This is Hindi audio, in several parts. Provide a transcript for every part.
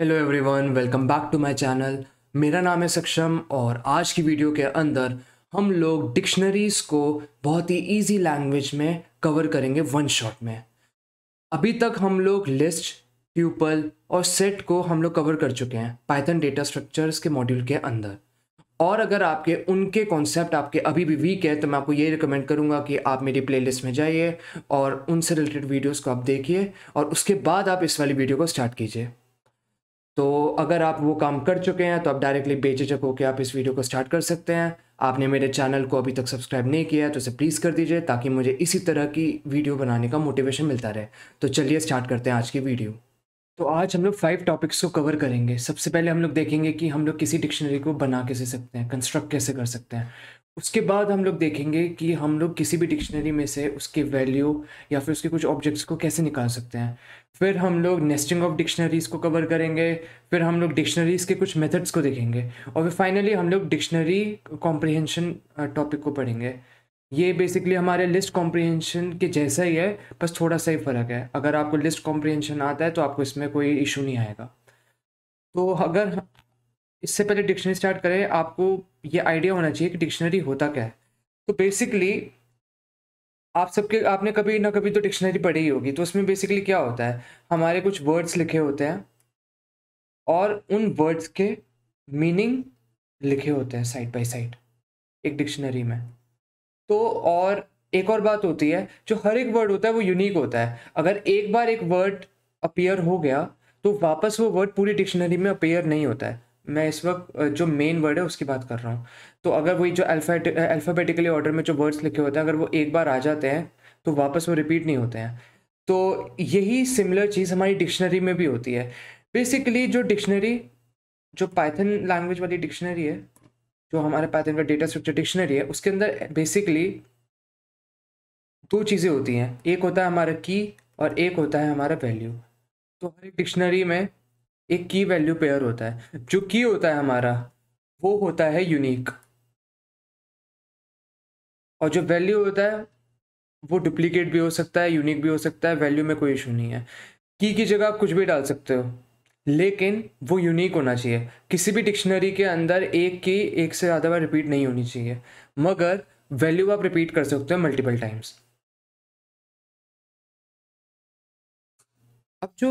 hello everyone welcome back to my channel मेरा नाम है सक्षम और आज की वीडियो के अंदर हम लोग डिक्शनरीज़ को बहुत ही इजी लैंग्वेज में कवर करेंगे वन शॉट में अभी तक हम लोग लिस्ट ट्यूपल और सेट को हम लोग कवर कर चुके हैं पाइथन डेटा स्ट्रक्चर्स के मॉड्यूल के अंदर और अगर आपके उनके कॉन्सेप्ट आपके अभी भी वीक है तो मैं आपको ये रिकमेंड करूँगा कि आप मेरी प्लेलिस्ट में जाइए और उनसे रिलेटेड वीडियोज़ को आप देखिए और उसके बाद आप इस वाली वीडियो को स्टार्ट कीजिए तो अगर आप वो काम कर चुके हैं तो आप डायरेक्टली बेझिझक होकर आप इस वीडियो को स्टार्ट कर सकते हैं आपने मेरे चैनल को अभी तक सब्सक्राइब नहीं किया है तो उसे प्लीज़ कर दीजिए ताकि मुझे इसी तरह की वीडियो बनाने का मोटिवेशन मिलता रहे तो चलिए स्टार्ट करते हैं आज की वीडियो तो आज हम लोग फाइव टॉपिक्स को कवर करेंगे सबसे पहले हम लोग देखेंगे कि हम लोग किसी डिक्शनरी को बना कैसे सकते हैं कंस्ट्रक्ट कैसे कर सकते हैं उसके बाद हम लोग देखेंगे कि हम लोग किसी भी डिक्शनरी में से उसके वैल्यू या फिर उसके कुछ ऑब्जेक्ट्स को कैसे निकाल सकते हैं फिर हम लोग नेस्टिंग ऑफ डिक्शनरीज को कवर करेंगे फिर हम लोग डिक्शनरीज के कुछ मेथड्स को देखेंगे और फिर फाइनली हम लोग डिक्शनरी कॉम्प्रिहेंशन टॉपिक को पढ़ेंगे ये बेसिकली हमारे लिस्ट कॉम्प्रिहेंशन के जैसा ही है बस थोड़ा सा ही फ़र्क है अगर आपको लिस्ट कॉम्प्रिहेंशन आता है तो आपको इसमें कोई इशू नहीं आएगा तो अगर इससे पहले डिक्शनरी स्टार्ट करें आपको ये आइडिया होना चाहिए कि डिक्शनरी होता क्या है तो बेसिकली आप सबके आपने कभी ना कभी तो डिक्शनरी पढ़ी ही होगी तो उसमें बेसिकली क्या होता है हमारे कुछ वर्ड्स लिखे होते हैं और उन वर्ड्स के मीनिंग लिखे होते हैं साइड बाय साइड एक डिक्शनरी में तो और एक और बात होती है जो हर एक वर्ड होता है वो यूनिक होता है अगर एक बार एक वर्ड अपेयर हो गया तो वापस वो वर्ड पूरी डिक्शनरी में अपेयर नहीं होता है मैं इस वक्त जो मेन वर्ड है उसकी बात कर रहा हूँ तो अगर वही जो अल्फ़ाबेटिकली ऑर्डर में जो वर्ड्स लिखे होते हैं अगर वो एक बार आ जाते हैं तो वापस वो रिपीट नहीं होते हैं तो यही सिमिलर चीज़ हमारी डिक्शनरी में भी होती है बेसिकली जो डिक्शनरी जो पाइथन लैंग्वेज वाली डिक्शनरी है जो हमारे पाइथन का डेटा स्ट्रक्चर डिक्शनरी है उसके अंदर बेसिकली दो चीज़ें होती हैं एक होता है हमारा की और एक होता है हमारा वैल्यू तो हर एक डिक्शनरी में एक की वैल्यू पेयर होता है जो की होता है हमारा वो होता है यूनिक और जो वैल्यू होता है वो डुप्लीकेट भी हो सकता है यूनिक भी हो सकता है वैल्यू में कोई इशू नहीं है की की जगह आप कुछ भी डाल सकते हो लेकिन वो यूनिक होना चाहिए किसी भी डिक्शनरी के अंदर एक की एक से ज़्यादा बार रिपीट नहीं होनी चाहिए मगर वैल्यू आप रिपीट कर सकते हो मल्टीपल टाइम्स अब जो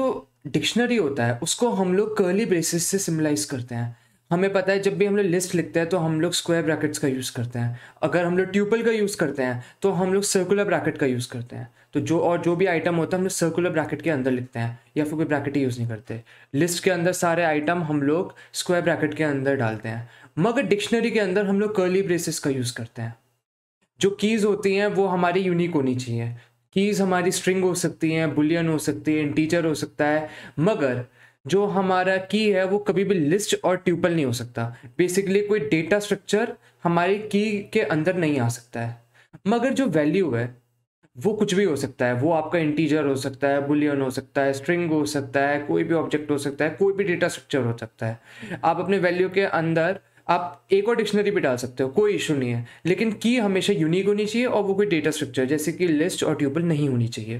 डिक्शनरी होता है उसको हम लोग कर्ली ब्रेसिस से सिम्बलाइज करते हैं हमें पता है जब भी हम लोग लिस्ट लिखते हैं तो हम लोग स्क्वायर ब्रैकेट्स का यूज़ करते हैं अगर हम लोग ट्यूपल का यूज़ करते हैं तो हम लोग सर्कुलर ब्रैकेट का यूज़ करते हैं तो जो और जो भी आइटम होता है हम लोग सर्कुलर ब्रैकेट के अंदर लिखते हैं या फिर कोई ब्रैकेट ही यूज़ नहीं करते लिस्ट के अंदर सारे आइटम हम लोग स्क्वायर ब्रैकेट के अंदर डालते हैं मगर डिक्शनरी के अंदर हम लोग कर्ली ब्रेसिस का यूज़ करते हैं जो कीज़ होती हैं वो हमारी यूनिक होनी चाहिए कीज़ हमारी स्ट्रिंग हो सकती हैं बुलियन हो सकती है इंटीजर हो सकता है मगर जो हमारा की है वो कभी भी लिस्ट और ट्यूपल नहीं हो सकता बेसिकली कोई डेटा स्ट्रक्चर हमारी की के अंदर नहीं आ सकता है मगर जो वैल्यू है वो कुछ भी हो सकता है वो आपका इंटीजर हो सकता है बुलियन हो सकता है स्ट्रिंग हो सकता है कोई भी ऑब्जेक्ट हो सकता है कोई भी डेटा स्ट्रक्चर हो सकता है आप अपने वैल्यू के अंदर आप एक और डिक्शनरी भी डाल सकते हो कोई इशू नहीं है लेकिन की हमेशा यूनिक होनी चाहिए और वो कोई डेटा स्ट्रक्चर जैसे कि लिस्ट और ट्यूबल नहीं होनी चाहिए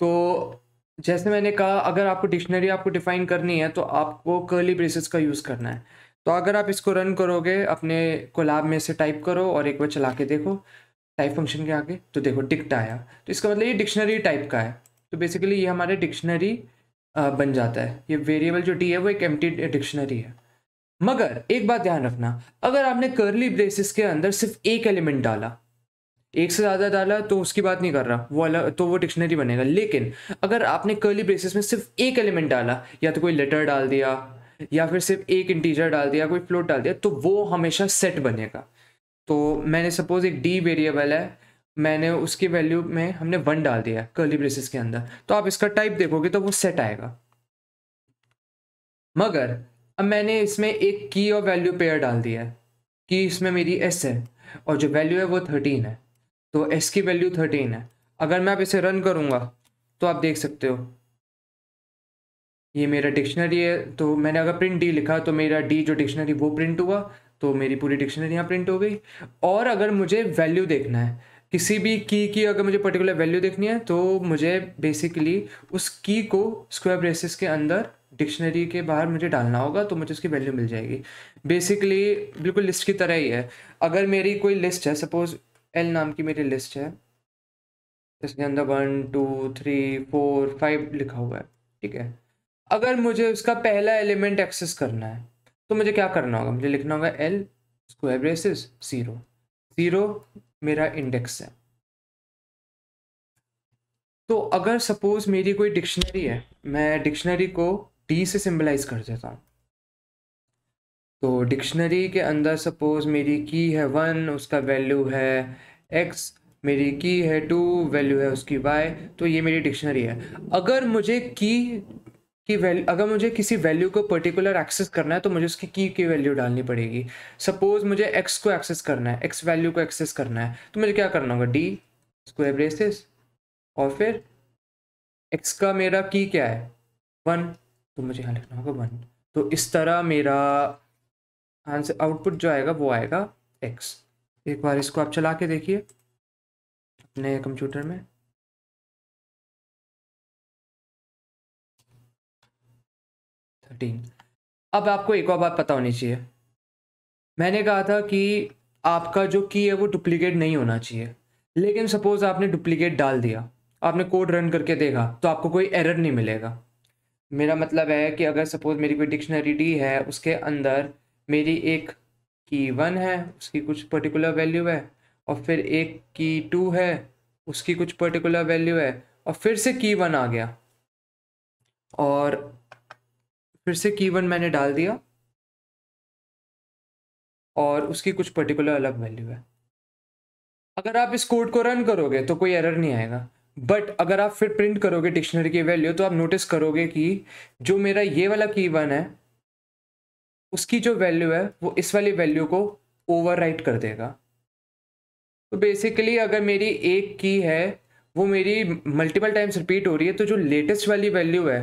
तो जैसे मैंने कहा अगर आपको डिक्शनरी आपको डिफाइन करनी है तो आपको कर्ली ब्रेसेस का यूज़ करना है तो अगर आप इसको रन करोगे अपने कोलाब में से टाइप करो और एक बार चला के देखो टाइप फंक्शन के आगे तो देखो डिक्ट आया तो इसका मतलब ये डिक्शनरी टाइप का है तो बेसिकली ये हमारे डिक्शनरी बन जाता है ये वेरिएबल जो डी है वो एक एम्प्टी डिक्शनरी है मगर एक बात ध्यान रखना अगर आपने करली ब्रेसिस के अंदर सिर्फ एक एलिमेंट डाला एक से ज़्यादा डाला तो उसकी बात नहीं कर रहा वो अलग तो वो डिक्शनरी बनेगा लेकिन अगर आपने कर्ली ब्रेसिस में सिर्फ एक एलिमेंट डाला या तो कोई लेटर डाल दिया या फिर सिर्फ एक इंटीजर डाल दिया कोई फ्लोट डाल दिया तो वो हमेशा सेट बनेगा तो मैंने सपोज एक डी वेरिएबल है मैंने उसकी वैल्यू में हमने वन डाल दिया कर्ली ब्रेसिस के अंदर तो आप इसका टाइप देखोगे तो वो सेट आएगा मगर अब मैंने इसमें एक की और वैल्यू पेयर डाल दिया है कि इसमें मेरी एस है और जो वैल्यू है वो थर्टीन है तो एस की वैल्यू थर्टीन है अगर मैं आप इसे रन करूँगा तो आप देख सकते हो ये मेरा डिक्शनरी है तो मैंने अगर प्रिंट डी लिखा तो मेरा डी जो डिक्शनरी वो प्रिंट हुआ तो मेरी पूरी डिक्शनरी यहाँ प्रिंट हो गई और अगर मुझे वैल्यू देखना है किसी भी की की अगर मुझे पर्टिकुलर वैल्यू देखनी है तो मुझे बेसिकली उस की को स्क्वायर ब्रेसेस के अंदर डिक्शनरी के बाहर मुझे डालना होगा तो मुझे उसकी वैल्यू मिल जाएगी बेसिकली बिल्कुल लिस्ट की तरह ही है अगर मेरी कोई लिस्ट है सपोज एल नाम की मेरी लिस्ट है इसके अंदर one two three four five लिखा हुआ है ठीक है अगर मुझे उसका पहला एलिमेंट एक्सेस करना है तो मुझे क्या करना होगा मुझे लिखना होगा L square braces zero zero मेरा इंडेक्स है तो अगर सपोज मेरी कोई डिक्शनरी है मैं डिक्शनरी को टी से सिंबलाइज कर देता हूँ तो डिक्शनरी के अंदर सपोज मेरी की है वन उसका वैल्यू है एक्स मेरी की है टू वैल्यू है उसकी वाई तो ये मेरी डिक्शनरी है अगर मुझे की की वैल्यू अगर मुझे किसी वैल्यू को पर्टिकुलर एक्सेस करना है तो मुझे उसकी की की वैल्यू डालनी पड़ेगी सपोज मुझे एक्स को एक्सेस करना है एक्स वैल्यू को एक्सेस करना है तो मुझे क्या करना होगा डी स्क्वायर ब्रेसेस और फिर एक्स का मेरा की क्या है वन तो मुझे यहाँ लिखना होगा वन तो इस तरह मेरा आंसर आउटपुट जो आएगा वो आएगा एक्स एक बार इसको आप चला के देखिए अपने कंप्यूटर में थर्टीन अब आपको एक और बात पता होनी चाहिए मैंने कहा था कि आपका जो की है वो डुप्लीकेट नहीं होना चाहिए लेकिन सपोज़ आपने डुप्लीकेट डाल दिया आपने कोड रन करके देखा तो आपको कोई एरर नहीं मिलेगा मेरा मतलब है कि अगर सपोज मेरी कोई डिक्शनरी डी है उसके अंदर मेरी एक की वन है उसकी कुछ पर्टिकुलर वैल्यू है और फिर एक की टू है उसकी कुछ पर्टिकुलर वैल्यू है और फिर से की वन आ गया और फिर से की वन मैंने डाल दिया और उसकी कुछ पर्टिकुलर अलग वैल्यू है अगर आप इस कोड को रन करोगे तो कोई एरर नहीं आएगा बट अगर आप फिर प्रिंट करोगे डिक्शनरी की वैल्यू तो आप नोटिस करोगे कि जो मेरा ये वाला की वन है उसकी जो वैल्यू है वो इस वाली वैल्यू को ओवरराइट कर देगा तो बेसिकली अगर मेरी एक की है वो मेरी मल्टीपल टाइम्स रिपीट हो रही है तो जो लेटेस्ट वाली वैल्यू है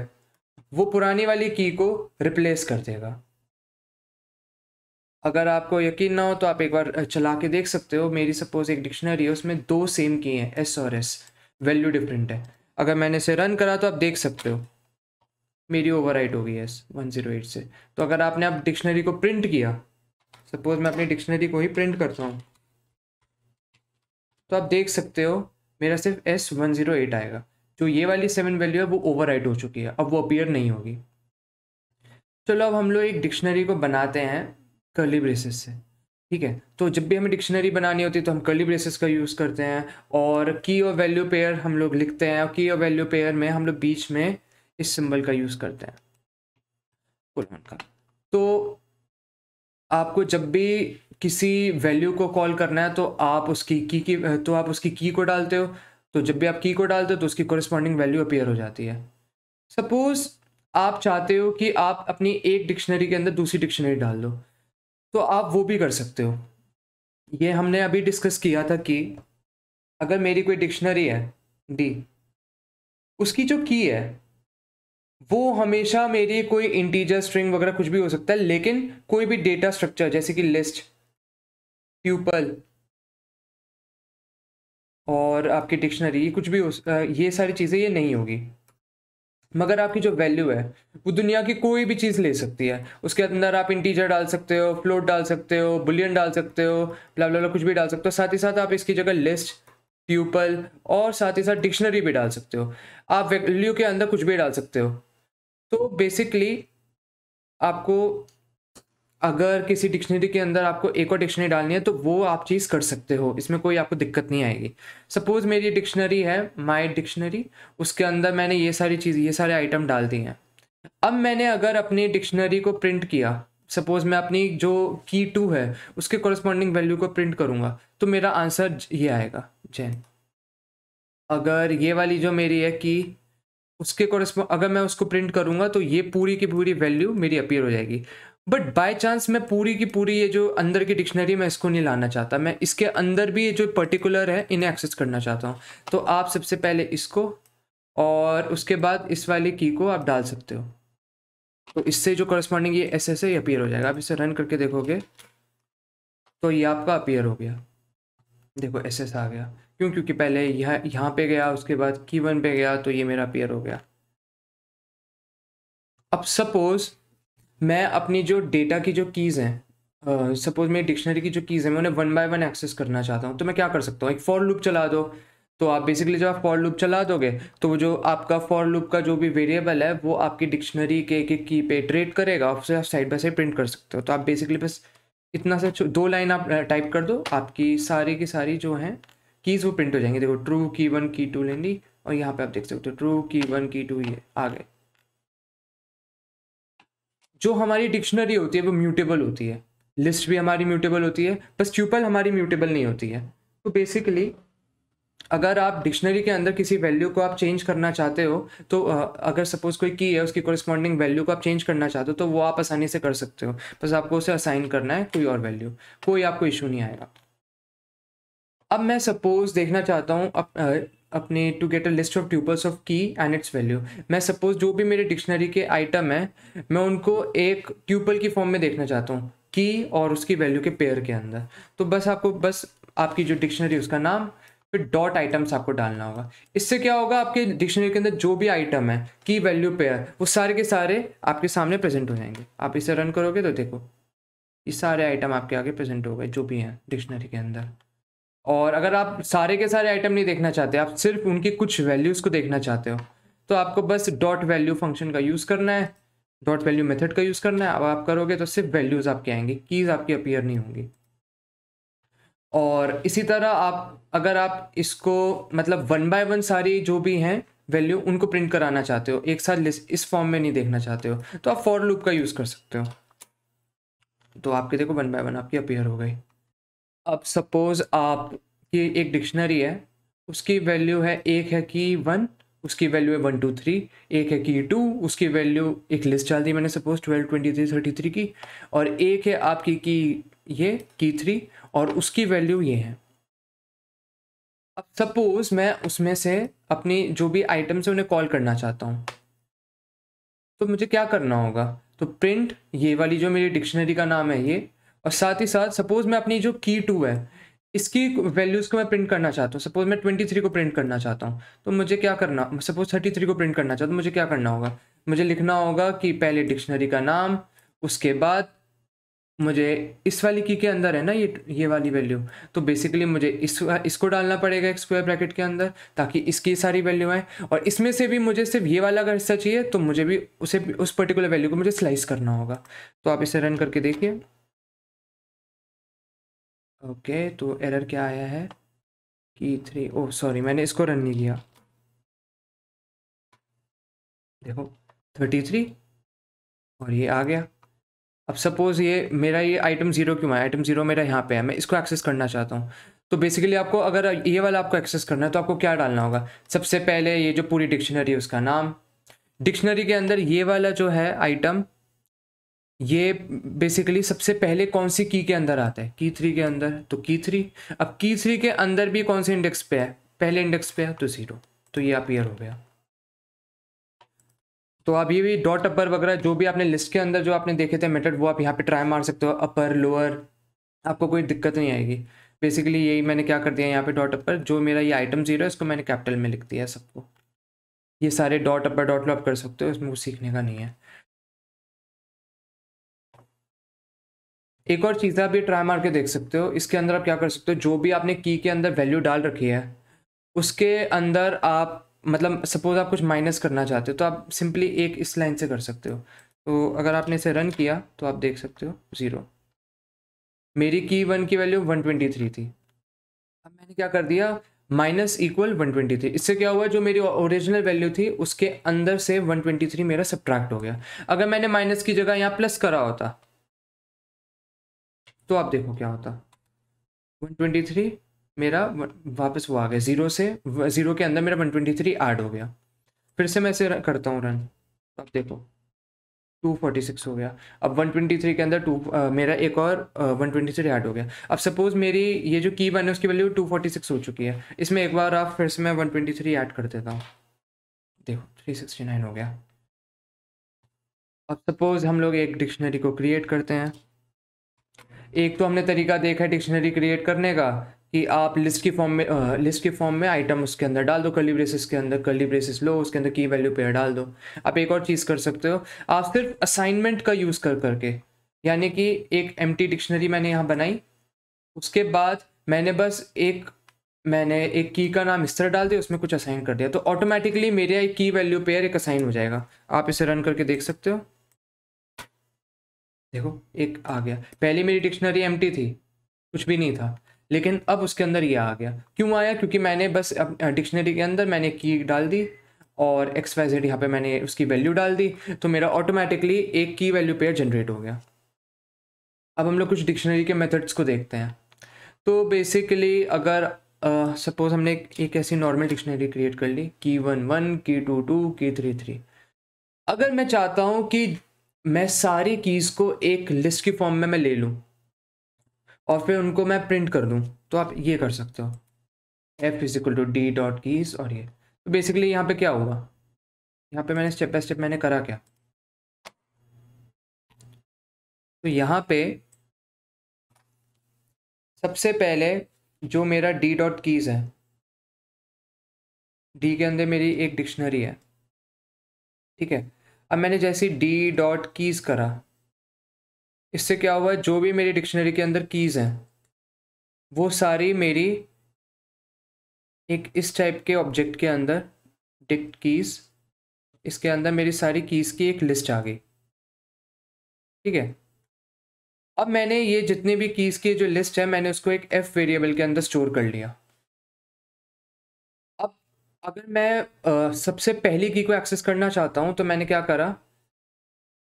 वो पुरानी वाली की को रिप्लेस कर देगा अगर आपको यकीन ना हो तो आप एक बार चला के देख सकते हो मेरी सपोज एक डिक्शनरी है उसमें दो सेम की हैं एस और एस वैल्यू डिफरेंट है अगर मैंने इसे रन करा तो आप देख सकते हो मेरी ओवरराइट हो गई है वन जीरो एट से तो अगर आपने आप डिक्शनरी को प्रिंट किया सपोज मैं अपनी डिक्शनरी को ही प्रिंट करता हूँ तो आप देख सकते हो मेरा सिर्फ एस वन जीरो एट आएगा जो ये वाली सेवन वैल्यू है वो ओवर हो चुकी है अब वो अपीयर नहीं होगी चलो अब हम लोग एक डिक्शनरी को बनाते हैं कर्ली ब्रेसेस से ठीक है तो जब भी हमें डिक्शनरी बनानी होती है तो हम कर्ली ब्रेसेस का यूज़ करते हैं और की और वैल्यू पेयर हम लोग लिखते हैं और की और वैल्यू पेयर में हम लोग बीच में इस सिंबल का यूज़ करते हैं का तो आपको जब भी किसी वैल्यू को कॉल करना है तो आप उसकी की की तो आप उसकी की को डालते हो तो जब भी आप की को डालते हो तो उसकी कोरिस्पॉन्डिंग वैल्यू अपेयर हो जाती है सपोज़ आप चाहते हो कि आप अपनी एक डिक्शनरी के अंदर दूसरी डिक्शनरी डाल दो तो आप वो भी कर सकते हो ये हमने अभी डिस्कस किया था कि अगर मेरी कोई डिक्शनरी है डी उसकी जो की है वो हमेशा मेरी कोई इंटीजर स्ट्रिंग वगैरह कुछ भी हो सकता है लेकिन कोई भी डेटा स्ट्रक्चर जैसे कि लिस्ट ट्यूपल और आपकी डिक्शनरी कुछ भी हो ये सारी चीज़ें ये नहीं होगी मगर आपकी जो वैल्यू है वो दुनिया की कोई भी चीज़ ले सकती है उसके अंदर आप इंटीजर डाल सकते हो फ्लोट डाल सकते हो बुलियन डाल सकते हो ब्ला ब्ला कुछ भी डाल सकते हो साथ ही साथ आप इसकी जगह लिस्ट ट्यूपल और साथ ही साथ डिक्शनरी भी डाल सकते हो आप वैल्यू के अंदर कुछ भी डाल सकते हो तो बेसिकली आपको अगर किसी डिक्शनरी के अंदर आपको एक और डिक्शनरी डालनी है तो वो आप चीज़ कर सकते हो इसमें कोई आपको दिक्कत नहीं आएगी सपोज़ मेरी डिक्शनरी है माई डिक्शनरी उसके अंदर मैंने ये सारी चीज़ ये सारे आइटम डाल दिए हैं अब मैंने अगर अपनी डिक्शनरी को प्रिंट किया सपोज़ मैं अपनी जो की टू है उसके कॉरस्पॉन्डिंग वैल्यू को प्रिंट करूँगा तो मेरा आंसर ये आएगा जैन अगर ये वाली जो मेरी है की उसके कॉरस्पॉन्ड अगर मैं उसको प्रिंट करूँगा तो ये पूरी की पूरी वैल्यू मेरी अपीयर हो जाएगी बट बाय चांस मैं पूरी की पूरी ये जो अंदर की डिक्शनरी मैं इसको नहीं लाना चाहता मैं इसके अंदर भी ये जो पर्टिकुलर है इन्हें एक्सेस करना चाहता हूँ तो आप सबसे पहले इसको और उसके बाद इस वाले की को आप डाल सकते हो तो इससे जो करस्पॉन्डिंग ये ऐसे ऐसे ही अपीयर हो जाएगा आप इसे रन करके देखोगे तो ये आपका अपीयर हो गया देखो ऐसे ऐसा आ गया क्यों क्योंकि पहले यहाँ यहाँ पे गया उसके बाद की वन पे गया तो ये मेरा अपीयर हो गया अब सपोज़ मैं अपनी जो डेटा की जो कीज़ हैं सपोज मेरी डिक्शनरी की जो कीज़ हैं मैं उन्हें वन बाय वन एक्सेस करना चाहता हूँ तो मैं क्या कर सकता हूँ एक फॉर लूप चला दो तो आप बेसिकली जब आप फॉर लूप चला दोगे तो वो जो आपका फॉर लूप का जो भी वेरिएबल है वो आपकी डिक्शनरी के एक एक की पे ट्रेड करेगा उससे आप साइड बाई साइड प्रिंट कर सकते हो तो आप बेसिकली बस इतना सा दो लाइन आप टाइप कर दो आपकी सारी की सारी जो हैं कीज़ वो प्रिंट हो जाएंगी देखो ट्रू की वन की टू लेंगी और यहाँ पे आप देख सकते हो ट्रू की वन की टू ये आ गए जो हमारी डिक्शनरी होती है वो म्यूटेबल होती है लिस्ट भी हमारी म्यूटेबल होती है बस ट्यूपल हमारी म्यूटेबल नहीं होती है तो बेसिकली अगर आप डिक्शनरी के अंदर किसी वैल्यू को आप चेंज करना चाहते हो तो अगर सपोज कोई की है उसकी कोरिस्पॉन्डिंग वैल्यू को आप चेंज करना चाहते हो तो वो आप आसानी से कर सकते हो बस आपको उसे असाइन करना है कोई और वैल्यू कोई आपको इशू नहीं आएगा अब मैं सपोज देखना चाहता हूँ अपने to get a list of tuples of key and its value मैं सपोज जो भी मेरे डिक्शनरी के आइटम हैं मैं उनको एक ट्यूपल की फॉर्म में देखना चाहता हूँ की और उसकी वैल्यू के पेयर के अंदर तो बस आपको बस आपकी जो डिक्शनरी उसका नाम फिर डॉट आइटम्स आपको डालना होगा इससे क्या होगा आपके डिक्शनरी के अंदर जो भी आइटम है की वैल्यू पेयर वो सारे के सारे आपके सामने प्रेजेंट हो जाएंगे आप इसे रन करोगे तो देखो ये सारे आइटम आपके आगे प्रेजेंट हो गए जो भी हैं डिक्शनरी के अंदर और अगर आप सारे के सारे आइटम नहीं देखना चाहते आप सिर्फ उनकी कुछ वैल्यूज़ को देखना चाहते हो तो आपको बस डॉट वैल्यू फंक्शन का यूज़ करना है डॉट वैल्यू मेथड का यूज़ करना है अब आप करोगे तो सिर्फ वैल्यूज़ आपके आएंगे कीज़ आपकी अपीयर नहीं होंगी और इसी तरह आप अगर आप इसको मतलब वन बाय वन सारी जो भी हैं वैल्यू उनको प्रिंट कराना चाहते हो एक साथ लिस्ट इस फॉर्म में नहीं देखना चाहते हो तो आप फॉर लूप का यूज़ कर सकते हो तो आपके देखो वन बाय वन आपकी अपीयर हो गई अब सपोज आप ये एक डिक्शनरी है उसकी वैल्यू है एक है की वन उसकी वैल्यू है वन टू थ्री एक है की टू उसकी वैल्यू एक लिस्ट चल दी मैंने suppose twelve twenty three thirty three की और एक है आपकी की ये की थ्री और उसकी वैल्यू ये है अब सपोज मैं उसमें से अपनी जो भी आइटम्स से उन्हें कॉल करना चाहता हूँ तो मुझे क्या करना होगा तो प्रिंट ये वाली जो मेरी डिक्शनरी का नाम है ये और साथ ही साथ सपोज मैं अपनी जो की टू है इसकी वैल्यूज़ को मैं प्रिंट करना चाहता हूँ सपोज मैं ट्वेंटी थ्री को प्रिंट करना चाहता हूँ तो मुझे क्या करना सपोज थर्टी थ्री को प्रिंट करना चाहता हूँ तो मुझे क्या करना होगा मुझे लिखना होगा कि पहले डिक्शनरी का नाम उसके बाद मुझे इस वाली की के अंदर है ना ये ये वाली वैल्यू तो बेसिकली मुझे इस इसको डालना पड़ेगा एक स्क्वायर ब्रैकेट के अंदर ताकि इसकी सारी वैल्यू आए और इसमें से भी मुझे सिर्फ ये वाला अगर हिस्सा चाहिए तो मुझे भी उसे उस पर्टिकुलर वैल्यू को मुझे स्लाइस करना होगा तो आप इसे रन करके देखिए ओके okay, तो एरर क्या आया है की थ्री ओ सॉरी मैंने इसको रन नहीं किया देखो थर्टी थ्री और ये आ गया अब सपोज़ ये मेरा ये आइटम ज़ीरो क्यों है आइटम ज़ीरो मेरा यहाँ पे है मैं इसको एक्सेस करना चाहता हूँ तो बेसिकली आपको अगर ये वाला आपको एक्सेस करना है तो आपको क्या डालना होगा सबसे पहले ये जो पूरी डिक्शनरी है उसका नाम डिक्शनरी के अंदर ये वाला जो है आइटम ये बेसिकली सबसे पहले कौन सी की के अंदर आता है की थ्री के अंदर तो की थ्री अब की थ्री के अंदर भी कौन से इंडेक्स पे है पहले इंडेक्स पे है तो ज़ीरो तो ये अपियर हो गया तो आप ये भी डॉट अपर वगैरह जो भी आपने लिस्ट के अंदर जो आपने देखे थे मेथड वो आप यहाँ पे ट्राई मार सकते हो अपर लोअर आपको कोई दिक्कत नहीं आएगी बेसिकली यही मैंने क्या कर दिया यहाँ पे डॉट अपर जो मेरा ये आइटम जीरो है इसको मैंने कैपिटल में लिख दिया है सबको ये सारे डॉट अपर डॉट लो आप कर सकते हो इसमें कुछ सीखने का नहीं है एक और चीज़ है आप ये ट्राई मार के देख सकते हो इसके अंदर आप क्या कर सकते हो जो भी आपने की के अंदर वैल्यू डाल रखी है उसके अंदर आप मतलब सपोज़ आप कुछ माइनस करना चाहते हो तो आप सिंपली एक इस लाइन से कर सकते हो तो अगर आपने इसे रन किया तो आप देख सकते हो ज़ीरो मेरी की वन की वैल्यू वन ट्वेंटी थ्री थी अब मैंने क्या कर दिया minus equal one twenty three इससे क्या हुआ जो मेरी ओरिजिनल वैल्यू थी उसके अंदर से वन ट्वेंटी थ्री मेरा सब्ट्रैक्ट हो गया अगर मैंने माइनस की जगह यहाँ प्लस करा होता तो आप देखो क्या होता 123 मेरा वापस वो आ गया ज़ीरो से ज़ीरो के अंदर मेरा 123 ऐड हो गया फिर से मैं इसे करता हूँ रन तो आप देखो 246 हो गया अब 123 के अंदर टू मेरा एक और वन ट्वेंटी थ्री ऐड हो गया अब सपोज़ मेरी ये जो की बन है उसकी वैल्यू 246 हो चुकी है इसमें एक बार आप फिर से मैं थ्री ऐड कर देता हूँ देखो नाइन हो गया अब सपोज़ हम लोग एक डिक्शनरी को क्रिएट करते हैं एक तो हमने तरीका देखा है डिक्शनरी क्रिएट करने का कि आप लिस्ट की फॉर्म में आ, लिस्ट की फॉर्म में आइटम उसके अंदर डाल दो कर्ली ब्रेसिस के अंदर कर्ली ब्रेसिस लो उसके अंदर की वैल्यू पेयर डाल दो आप एक और चीज़ कर सकते हो आप सिर्फ असाइनमेंट का यूज़ कर करके यानी कि एक एम डिक्शनरी मैंने यहाँ बनाई उसके बाद मैंने बस एक मैंने एक की का नाम इस तरह डाल दिया उसमें कुछ असाइन कर दिया तो ऑटोमेटिकली मेरे एक की वैल्यू पेयर एक असाइन हो जाएगा आप इसे रन करके देख सकते हो देखो एक आ गया पहले मेरी डिक्शनरी एम थी कुछ भी नहीं था लेकिन अब उसके अंदर ये आ गया क्यों आया क्योंकि मैंने बस डिक्शनरी के अंदर मैंने की डाल दी और एक्स वाई जेड यहाँ पे मैंने उसकी वैल्यू डाल दी तो मेरा ऑटोमेटिकली एक की वैल्यू पेयर जनरेट हो गया अब हम लोग कुछ डिक्शनरी के मेथड्स को देखते हैं तो बेसिकली अगर सपोज हमने एक ऐसी नॉर्मल डिक्शनरी क्रिएट कर ली key one one key two two key three three अगर मैं चाहता हूँ कि मैं सारी कीज़ को एक लिस्ट की फॉर्म में मैं ले लूँ और फिर उनको मैं प्रिंट कर दूँ तो आप ये कर सकते हो F is equal to D dot keys और ये तो बेसिकली यहाँ पे क्या होगा यहाँ पे मैंने स्टेप बाय स्टेप मैंने करा क्या तो यहाँ पे सबसे पहले जो मेरा डी डॉट कीज़ है डी के अंदर मेरी एक डिक्शनरी है ठीक है अब मैंने जैसे डी डॉट कीज़ करा इससे क्या हुआ जो भी मेरी डिक्शनरी के अंदर कीज़ हैं वो सारी मेरी एक इस टाइप के ऑब्जेक्ट के अंदर डिक्ट कीज़ इसके अंदर मेरी सारी कीज़ की एक लिस्ट आ गई ठीक है अब मैंने ये जितने भी कीज़ की जो लिस्ट है मैंने उसको एक एफ़ वेरिएबल के अंदर स्टोर कर लिया अगर मैं आ, सबसे पहली की को एक्सेस करना चाहता हूँ तो मैंने क्या करा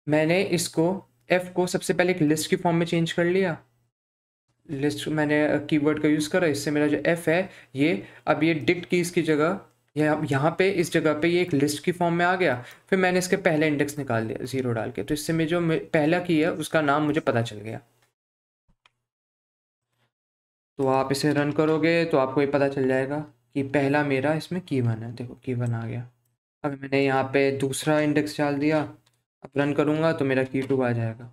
मैंने इसको एफ को सबसे पहले एक लिस्ट की फॉर्म में चेंज कर लिया लिस्ट मैंने कीवर्ड का यूज़ करा इससे मेरा जो एफ है ये अब ये डिक्ट कीज की जगह या यहाँ पे इस जगह पे ये एक लिस्ट की फॉर्म में आ गया फिर मैंने इसके पहले इंडेक्स निकाल दिया ज़ीरो डाल के तो इससे मैं जो पहला की है उसका नाम मुझे पता चल गया तो आप इसे रन करोगे तो आपको ये पता चल जाएगा कि पहला मेरा इसमें की वन है देखो की वन आ गया अब मैंने यहाँ पे दूसरा इंडेक्स डाल दिया अब रन करूँगा तो मेरा की टू आ जाएगा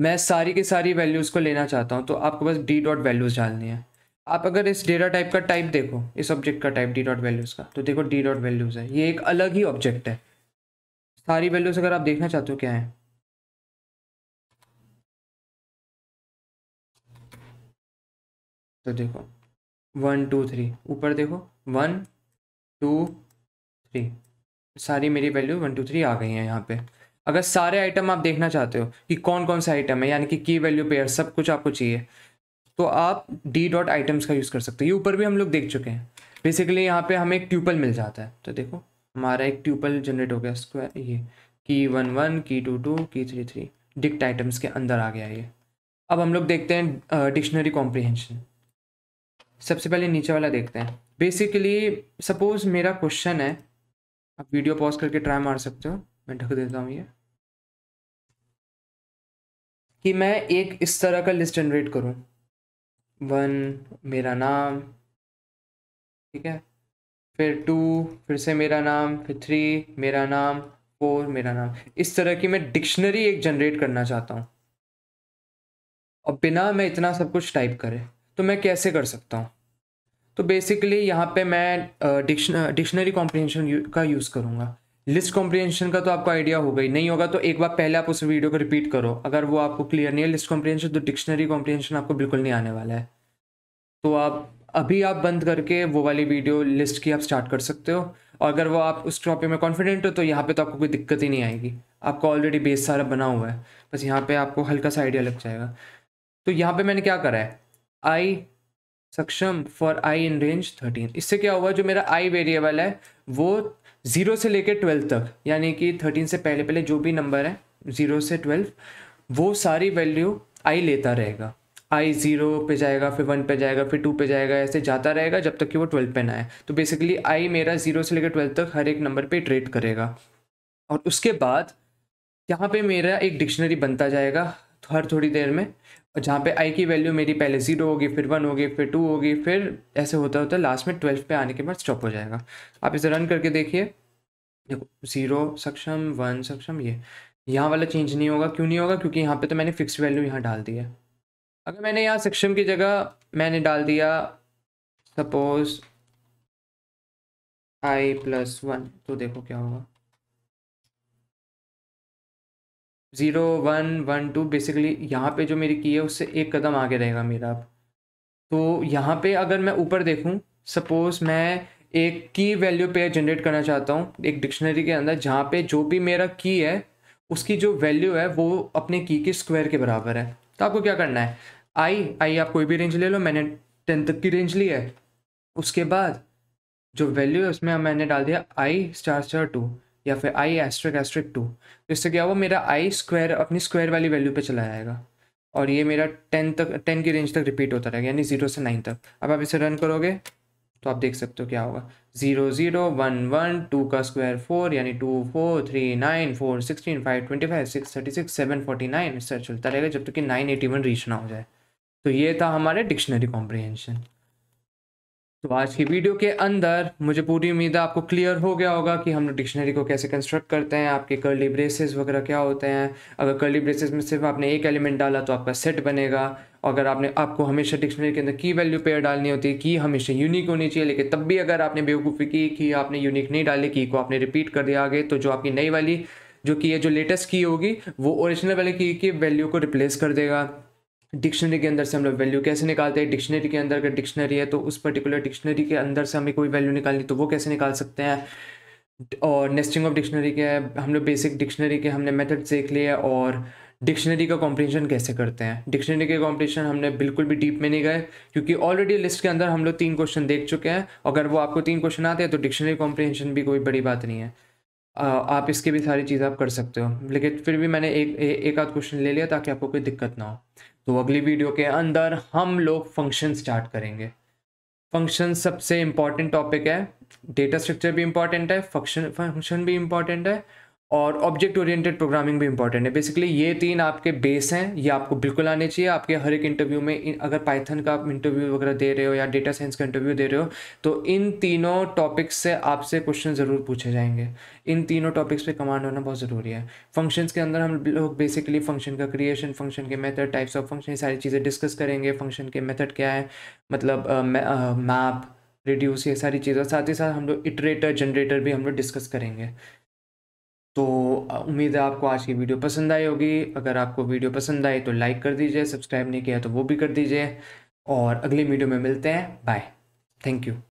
मैं सारी की सारी वैल्यूज़ को लेना चाहता हूँ तो आपको बस डी डॉट वैल्यूज़ डालनी है आप अगर इस डेटा टाइप का टाइप देखो इस ऑब्जेक्ट का टाइप डी डॉट वैल्यूज़ का तो देखो डी डॉट वैल्यूज़ है ये एक अलग ही ऑब्जेक्ट है सारी वैल्यूज़ अगर आप देखना चाहते हो क्या है तो देखो वन टू थ्री ऊपर देखो वन टू थ्री सारी मेरी वैल्यू वन टू थ्री आ गई हैं यहाँ पे अगर सारे आइटम आप देखना चाहते हो कि कौन कौन सा आइटम है यानी कि की वैल्यू पेयर सब कुछ आपको चाहिए तो आप डी डॉट आइटम्स का यूज़ कर सकते हो ये ऊपर भी हम लोग देख चुके हैं बेसिकली यहाँ पे हमें एक ट्यूपल मिल जाता है तो देखो हमारा एक ट्यूपल जनरेट हो गया स्क्वायर ये key one one key two two key three three dict items के अंदर आ गया ये अब हम लोग देखते हैं डिक्शनरी कॉम्प्रिहेंशन सबसे पहले नीचे वाला देखते हैं बेसिकली सपोज मेरा क्वेश्चन है आप वीडियो पॉज करके ट्राई मार सकते हो मैं ढक देता हूँ ये कि मैं एक इस तरह का लिस्ट जनरेट करूँ वन मेरा नाम ठीक है फिर टू फिर से मेरा नाम फिर थ्री मेरा नाम फोर मेरा नाम इस तरह की मैं डिक्शनरी एक जनरेट करना चाहता हूँ और बिना मैं इतना सब कुछ टाइप करे तो मैं कैसे कर सकता हूँ तो बेसिकली यहाँ पे मैं डिक्शनरी कॉम्प्रिहेंशन का यूज़ करूँगा लिस्ट कॉम्प्रिहेंशन का तो आपको आइडिया हो गई नहीं होगा तो एक बार पहले आप उस वीडियो को रिपीट करो अगर वो आपको क्लियर नहीं है लिस्ट कॉम्प्रिहेंशन तो डिक्शनरी कॉम्प्रिहेंशन आपको बिल्कुल नहीं आने वाला है तो आप अभी आप बंद करके वो वाली वीडियो लिस्ट की आप स्टार्ट कर सकते हो और अगर वो आप उस टॉपिक में कॉन्फिडेंट हो तो यहाँ पे तो आपको कोई दिक्कत ही नहीं आएगी आपको ऑलरेडी बेस सारा बना हुआ है बस यहाँ पे आपको हल्का सा आइडिया लग जाएगा तो यहाँ पे मैंने क्या करा है आई सक्षम for I in range thirteen इससे क्या हुआ जो मेरा आई वेरिएबल है वो ज़ीरो से लेकर ट्वेल्व तक यानी कि थर्टीन से पहले पहले जो भी नंबर है ज़ीरो से ट्वेल्व वो सारी वैल्यू आई लेता रहेगा आई ज़ीरो पे जाएगा फिर वन पे जाएगा फिर टू पे जाएगा ऐसे जाता रहेगा जब तक कि वो ट्वेल्व पे ना आए तो बेसिकली आई मेरा ज़ीरो से लेकर ट्वेल्व तक हर एक नंबर पे ट्रेड करेगा और उसके बाद यहाँ पे मेरा एक डिक्शनरी बनता जाएगा हर थोड़ी देर में और जहाँ पे आई की वैल्यू मेरी पहले ज़ीरो होगी फिर वन होगी फिर टू होगी फिर ऐसे होता होता लास्ट में ट्वेल्व पे आने के बाद स्टॉप हो जाएगा आप इसे रन करके देखिए देखो ज़ीरो सक्षम वन सक्षम ये यहाँ वाला चेंज नहीं होगा क्यों नहीं होगा क्योंकि यहाँ पे तो मैंने फिक्स वैल्यू यहाँ डाल दी है अगर मैंने यहाँ सक्षम की जगह मैंने डाल दिया सपोज आई प्लस वन तो देखो क्या होगा zero one one two basically यहाँ पे जो मेरी की है उससे एक कदम आगे रहेगा मेरा अब तो यहाँ पे अगर मैं ऊपर देखूँ सपोज़ मैं एक की वैल्यू पेयर जनरेट करना चाहता हूँ एक डिक्शनरी के अंदर जहाँ पे जो भी मेरा की है उसकी जो वैल्यू है वो अपने की के स्क्वायर के बराबर है तो आपको क्या करना है आई आई आप कोई भी रेंज ले लो मैंने टेन तक की रेंज ली है उसके बाद जो वैल्यू है उसमें मैंने डाल दिया आई स्टार स्टार टू या फिर आई एस्ट्रिक एस्ट्रिक टू तो इससे क्या हुआ मेरा आई स्क्वायर अपनी स्क्वायर वाली वैल्यू पे चला जाएगा और ये मेरा टेन तक टेन की रेंज तक रिपीट होता रहेगा यानी जीरो से नाइन तक अब आप इसे रन करोगे तो आप देख सकते हो क्या होगा zero zero one one two का स्क्वायर फोर यानी two four three nine four sixteen five twenty five six thirty six seven forty nine इससे चलता रहेगा जब तक तो कि नाइन एटी वन रीच ना हो जाए तो ये था हमारे डिक्शनरी कॉम्प्रीहेंशन तो आज की वीडियो के अंदर मुझे पूरी उम्मीद है आपको क्लियर हो गया होगा कि हम लोग डिक्शनरी को कैसे कंस्ट्रक्ट करते हैं आपके कर्ली ब्रेसेस वगैरह क्या होते हैं अगर कर्ली ब्रेसेस में सिर्फ आपने एक एलिमेंट डाला तो आपका सेट बनेगा अगर आपने आपको हमेशा डिक्शनरी के अंदर की वैल्यू पेयर डालनी होती है की हमेशा यूनिक होनी चाहिए लेकिन तब भी अगर आपने बेवकूफ़ी की कि आपने यूनिक नहीं डाली की को आपने रिपीट कर दिया आगे तो जो आपकी नई वाली जो की है जो लेटेस्ट की होगी वो ओरिजिनल वाली की की वैल्यू को रिप्लेस कर देगा डिक्शनरी के अंदर से हम लोग वैल्यू कैसे निकालते हैं डिक्शनरी के अंदर अगर डिक्शनरी है तो उस पर्टिकुलर डिक्शनरी के अंदर से हमें कोई वैल्यू निकालनी तो वो कैसे निकाल सकते हैं और नेस्टिंग ऑफ डिक्शनरी के हम लोग बेसिक डिक्शनरी के हमने मेथड्स देख लिए और डिक्शनरी का कॉम्प्रिशन कैसे करते हैं डिक्शनरी के कॉम्प्रिशन हमने बिल्कुल भी डीप में नहीं गए क्योंकि ऑलरेडी लिस्ट के अंदर हम लोग तीन क्वेश्चन देख चुके हैं अगर वो आपको तीन क्वेश्चन आते हैं तो डिक्शनरी कॉम्प्रिहेंशन भी कोई बड़ी बात नहीं है आप इसके भी सारी चीज़ आप कर सकते हो लेकिन फिर भी मैंने एक एक आध क्वेश्चन ले लिया ताकि आपको कोई दिक्कत ना हो तो अगली वीडियो के अंदर हम लोग फंक्शन स्टार्ट करेंगे फंक्शन सबसे इम्पॉर्टेंट टॉपिक है डेटा स्ट्रक्चर भी इम्पॉर्टेंट है फंक्शन फंक्शन भी इम्पॉर्टेंट है और ऑब्जेक्ट ओरिएंटेड प्रोग्रामिंग भी इंपॉर्टेंट है बेसिकली ये तीन आपके बेस हैं ये आपको बिल्कुल आने चाहिए आपके हर एक इंटरव्यू में अगर पाइथन का आप इंटरव्यू वगैरह दे रहे हो या डेटा साइंस का इंटरव्यू दे रहे हो तो इन तीनों टॉपिक्स से आपसे क्वेश्चन ज़रूर पूछे जाएंगे इन तीनों टॉपिक्स पे कमांड होना बहुत ज़रूरी है फंक्शंस के अंदर हम लोग बेसिकली फंक्शन का क्रिएशन फंक्शन के मेथड टाइप्स ऑफ फंक्शन ये सारी चीज़ें डिस्कस करेंगे फंक्शन के मेथड क्या है मतलब मैप रिड्यूस ये सारी चीज़ें साथ ही साथ हम लोग इटरेटर जनरेटर भी हम लोग डिस्कस करेंगे तो उम्मीद है आपको आज की वीडियो पसंद आई होगी अगर आपको वीडियो पसंद आई तो लाइक कर दीजिए सब्सक्राइब नहीं किया तो वो भी कर दीजिए और अगली वीडियो में मिलते हैं बाय थैंक यू